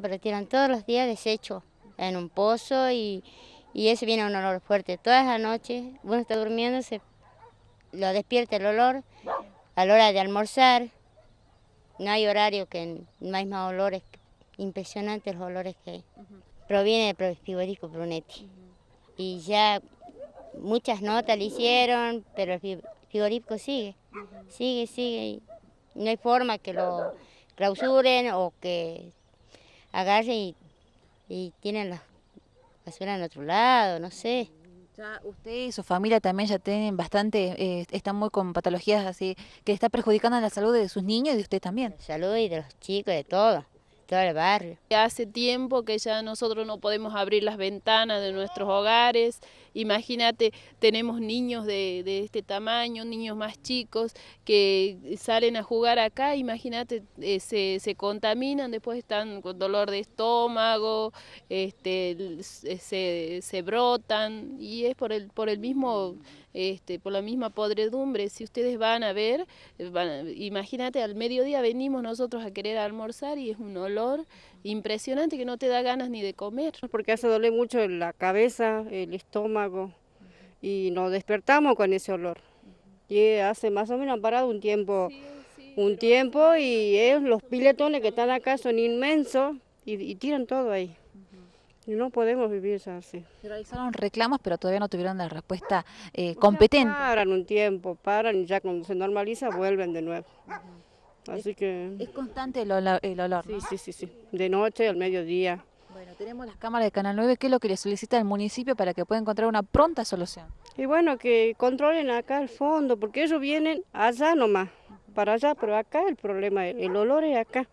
pero tiran todos los días desechos en un pozo y, y eso viene un olor fuerte. Todas las noches, uno está durmiendo, lo despierta el olor a la hora de almorzar. No hay horario que no hay más olores, impresionantes los olores que Proviene del frigorífico Brunetti. Y ya muchas notas le hicieron, pero el frigorífico sigue, sigue, sigue. no hay forma que lo clausuren o que agarre y, tienen la basura en otro lado, no sé. usted y su familia también ya tienen bastante, eh, están muy con patologías así, que está perjudicando la salud de sus niños y de usted también. La salud y de los chicos, de todo todo el Hace tiempo que ya nosotros no podemos abrir las ventanas de nuestros hogares. Imagínate, tenemos niños de, este tamaño, niños más chicos que salen a jugar acá, imagínate, eh, se, se, contaminan, después están con dolor de estómago, este, se, se brotan y es por el, por el mismo... Este, por la misma podredumbre. Si ustedes van a ver, imagínate, al mediodía venimos nosotros a querer almorzar y es un olor impresionante que no te da ganas ni de comer. Porque hace doler mucho la cabeza, el estómago y nos despertamos con ese olor. Y hace más o menos han parado un tiempo, un tiempo y es, los piletones que están acá son inmensos y, tiran todo ahí. No podemos vivir así. Realizaron reclamos, pero todavía no tuvieron la respuesta eh, competente. paran un tiempo, paran y ya cuando se normaliza vuelven de nuevo. Así es, que... Es constante el, olor, sí, sí, sí, sí. De noche, al mediodía. Bueno, tenemos las cámaras de Canal 9. ¿Qué es lo que le solicita el municipio para que pueda encontrar una pronta solución? Y bueno, que controlen acá el fondo, porque ellos vienen allá nomás, para allá, pero acá el problema, el, el olor es acá.